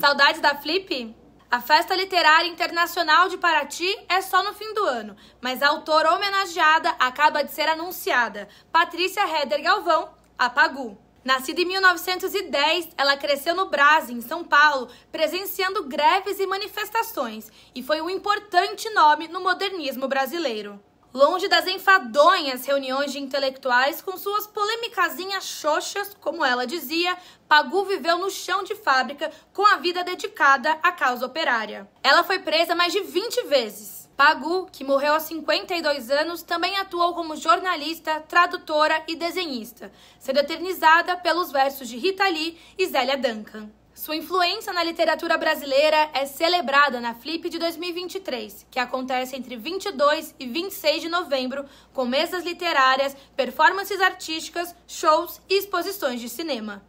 Saudades da Flip? A Festa Literária Internacional de Paraty é só no fim do ano, mas a autora homenageada acaba de ser anunciada, Patrícia Heder Galvão, a Pagu. Nascida em 1910, ela cresceu no Brasil, em São Paulo, presenciando greves e manifestações, e foi um importante nome no modernismo brasileiro longe das enfadonhas reuniões de intelectuais com suas polêmicazinhas xoxas, como ela dizia, Pagu viveu no chão de fábrica com a vida dedicada à causa operária. Ela foi presa mais de 20 vezes. Pagu, que morreu aos 52 anos, também atuou como jornalista, tradutora e desenhista, sendo eternizada pelos versos de Rita Lee e Zélia Duncan. Sua influência na literatura brasileira é celebrada na Flip de 2023, que acontece entre 22 e 26 de novembro, com mesas literárias, performances artísticas, shows e exposições de cinema.